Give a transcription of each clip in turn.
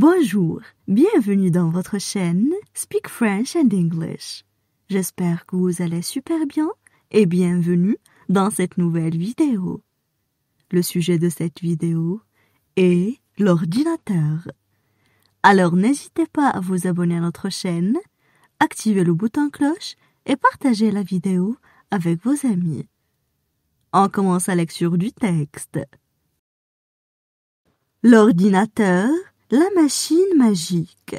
Bonjour, bienvenue dans votre chaîne Speak French and English. J'espère que vous allez super bien et bienvenue dans cette nouvelle vidéo. Le sujet de cette vidéo est l'ordinateur. Alors n'hésitez pas à vous abonner à notre chaîne, activez le bouton cloche et partager la vidéo avec vos amis. On commence la lecture du texte. L'ordinateur la machine magique.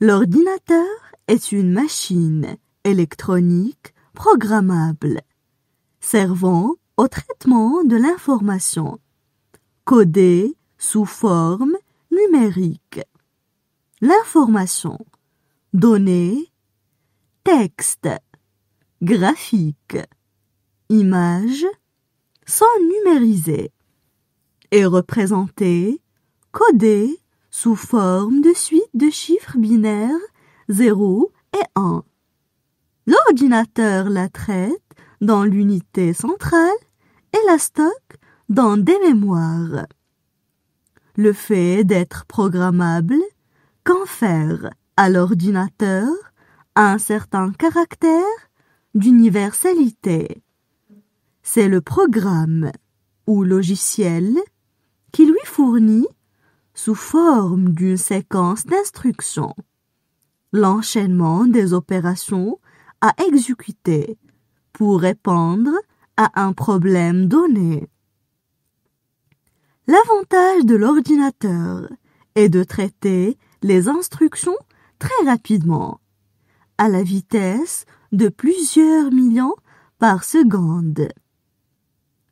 L'ordinateur est une machine électronique programmable servant au traitement de l'information, codée sous forme numérique. L'information, données, texte, graphique, images sont numérisées et représentées Codé sous forme de suite de chiffres binaires 0 et 1. L'ordinateur la traite dans l'unité centrale et la stocke dans des mémoires. Le fait d'être programmable confère à l'ordinateur un certain caractère d'universalité. C'est le programme ou logiciel qui lui fournit sous forme d'une séquence d'instructions. L'enchaînement des opérations à exécuter pour répondre à un problème donné. L'avantage de l'ordinateur est de traiter les instructions très rapidement, à la vitesse de plusieurs millions par seconde.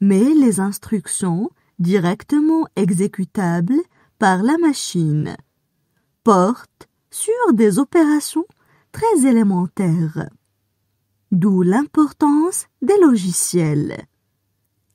Mais les instructions directement exécutables par la machine porte sur des opérations très élémentaires. D'où l'importance des logiciels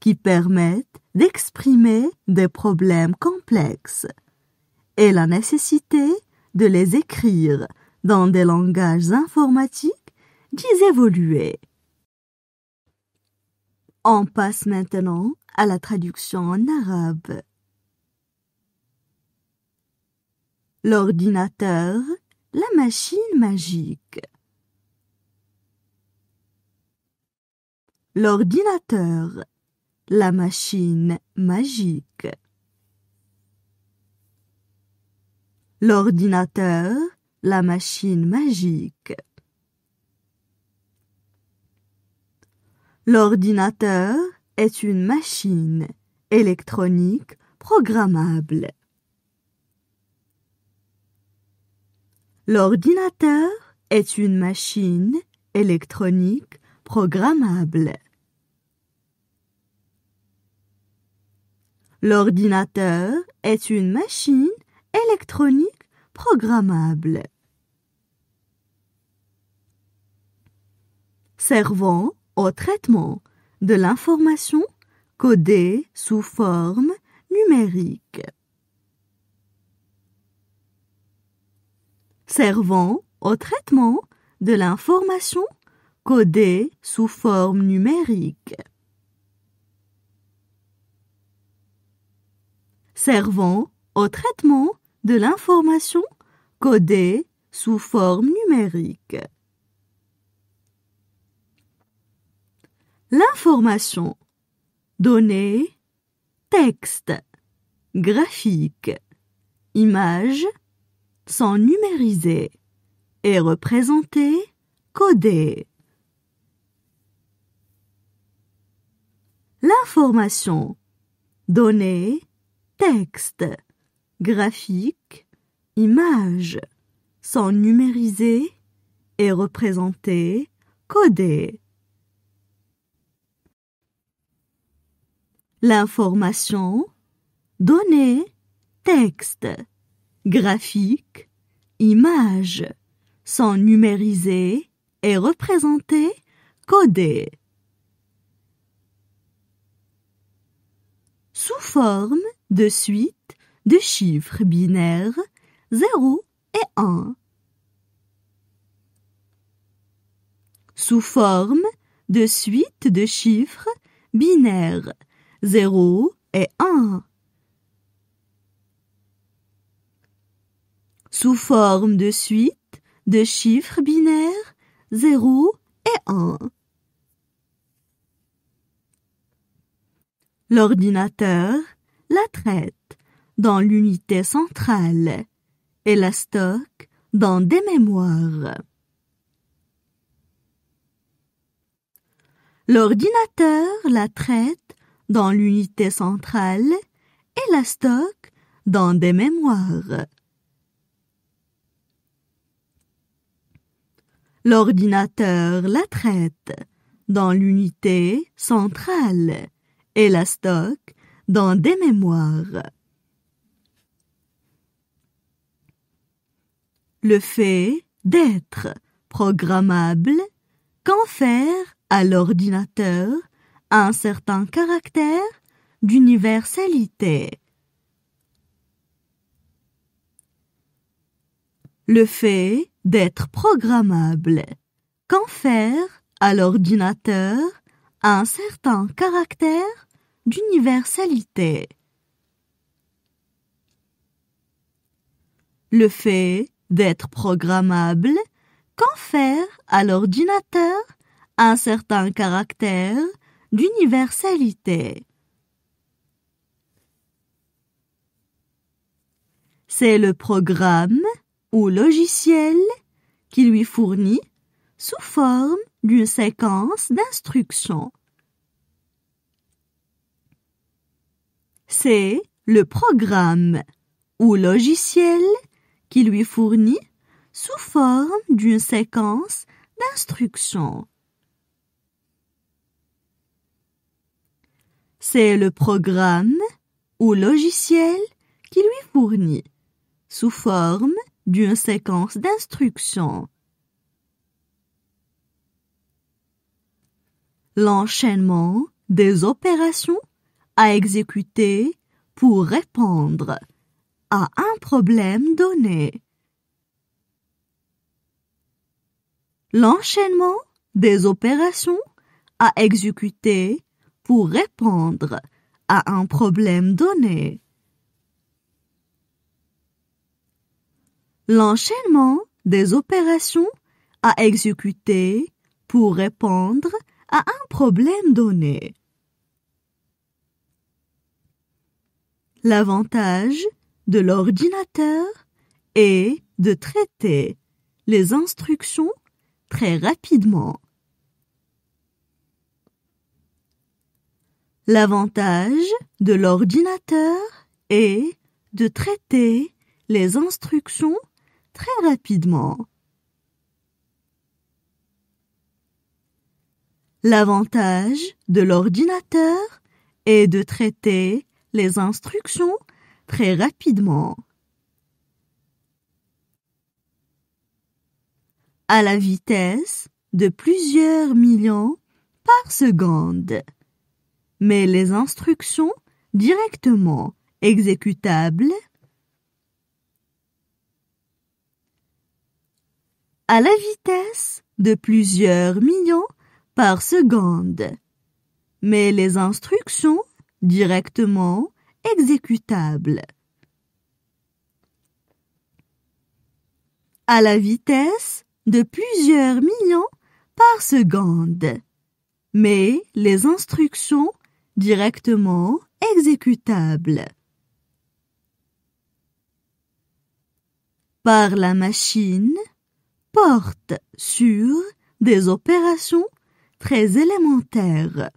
qui permettent d'exprimer des problèmes complexes et la nécessité de les écrire dans des langages informatiques dits évolués. On passe maintenant à la traduction en arabe. l'ordinateur, la machine magique. L'ordinateur, la machine magique. L'ordinateur, la machine magique. L'ordinateur est une machine électronique programmable. L'ordinateur est une machine électronique programmable. L'ordinateur est une machine électronique programmable. Servant au traitement de l'information codée sous forme numérique. servant au traitement de l'information codée sous forme numérique. Servant au traitement de l'information codée sous forme numérique. L'information, donnée texte, graphique, image sont numériser et représenter, coder. L'information, donnée, texte, graphique, image. Sans numériser et représenter, coder. L'information, donnée, texte, graphique, images sont numérisées et représentées codées. Sous forme de suite de chiffres binaires 0 et 1. Sous forme de suite de chiffres binaires 0 et 1. sous forme de suite de chiffres binaires 0 et 1. L'ordinateur la traite dans l'unité centrale et la stocke dans des mémoires. L'ordinateur la traite dans l'unité centrale et la stocke dans des mémoires. L'ordinateur la traite dans l'unité centrale et la stocke dans des mémoires. Le fait d'être programmable confère à l'ordinateur un certain caractère d'universalité. le fait d'être programmable. qu'en faire à l'ordinateur un certain caractère d'universalité. Le fait d'être programmable qu'en faire à l'ordinateur un certain caractère d'universalité. C'est le programme au logiciel qui lui fournit sous forme d'une séquence d'instructions. C'est le programme ou logiciel qui lui fournit sous forme d'une séquence d'instructions. C'est le programme ou logiciel qui lui fournit sous forme d'une séquence d'instructions. L'enchaînement des opérations à exécuter pour répondre à un problème donné. L'enchaînement des opérations à exécuter pour répondre à un problème donné. l'enchaînement des opérations à exécuter pour répondre à un problème donné. L'avantage de l'ordinateur est de traiter les instructions très rapidement. L'avantage de l'ordinateur est de traiter les instructions très rapidement. L'avantage de l'ordinateur est de traiter les instructions très rapidement. à la vitesse de plusieurs millions par seconde. Mais les instructions directement exécutables à la vitesse de plusieurs millions par seconde. Mais les instructions directement exécutables. À la vitesse de plusieurs millions par seconde. Mais les instructions directement exécutables. Par la machine porte sur des opérations très élémentaires.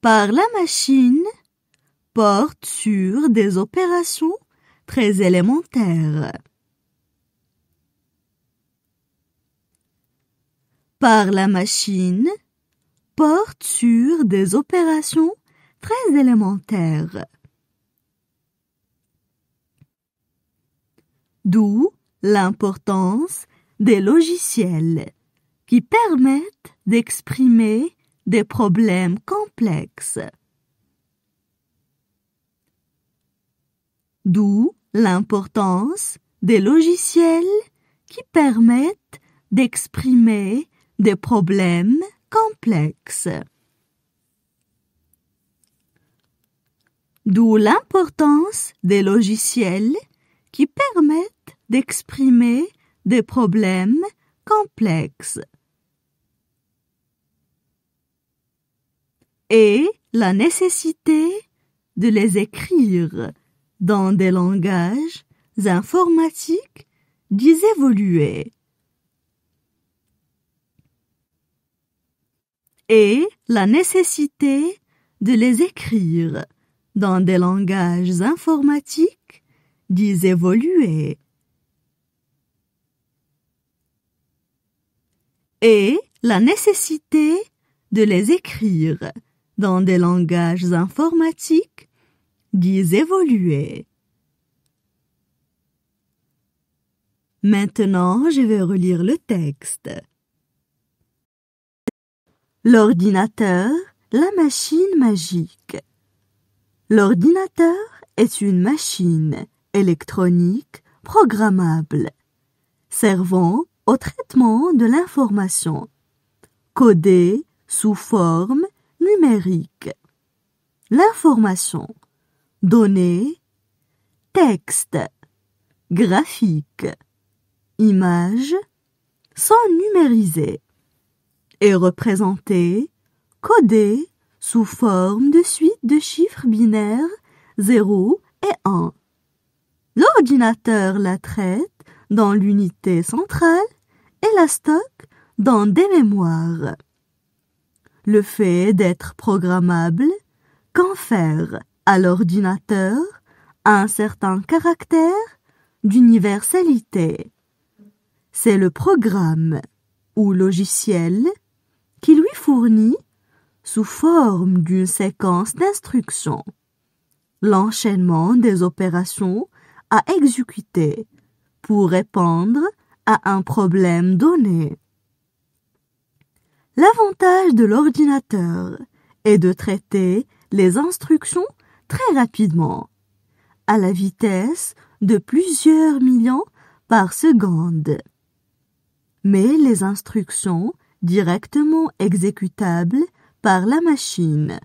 Par la machine porte sur des opérations très élémentaires. Par la machine porte sur des opérations très élémentaires. d'où l'importance des logiciels qui permettent d'exprimer des problèmes complexes. D'où l'importance des logiciels qui permettent d'exprimer des problèmes complexes. D'où l'importance des logiciels qui permettent d'exprimer des problèmes complexes. Et la nécessité de les écrire dans des langages informatiques d'y évoluer. Et la nécessité de les écrire dans des langages informatiques d'y évoluer. Et la nécessité de les écrire dans des langages informatiques d'y évoluer. Maintenant, je vais relire le texte. L'ordinateur, la machine magique. L'ordinateur est une machine électronique programmable, servant au traitement de l'information, codée sous forme numérique. L'information, données, texte, graphique, images sont numérisées et représentées, codées sous forme de suite de chiffres binaires 0 et 1. L'ordinateur la traite dans l'unité centrale et la stocke dans des mémoires. Le fait d'être programmable confère à l'ordinateur un certain caractère d'universalité. C'est le programme ou logiciel qui lui fournit, sous forme d'une séquence d'instructions, l'enchaînement des opérations à exécuter pour répondre à un problème donné. L'avantage de l'ordinateur est de traiter les instructions très rapidement, à la vitesse de plusieurs millions par seconde. Mais les instructions directement exécutables par la machine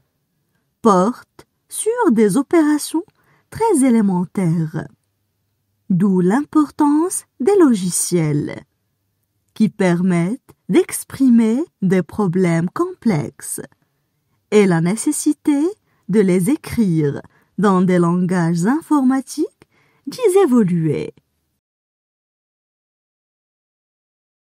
portent sur des opérations très élémentaires d'où l'importance des logiciels qui permettent d'exprimer des problèmes complexes et la nécessité de les écrire dans des langages informatiques d'y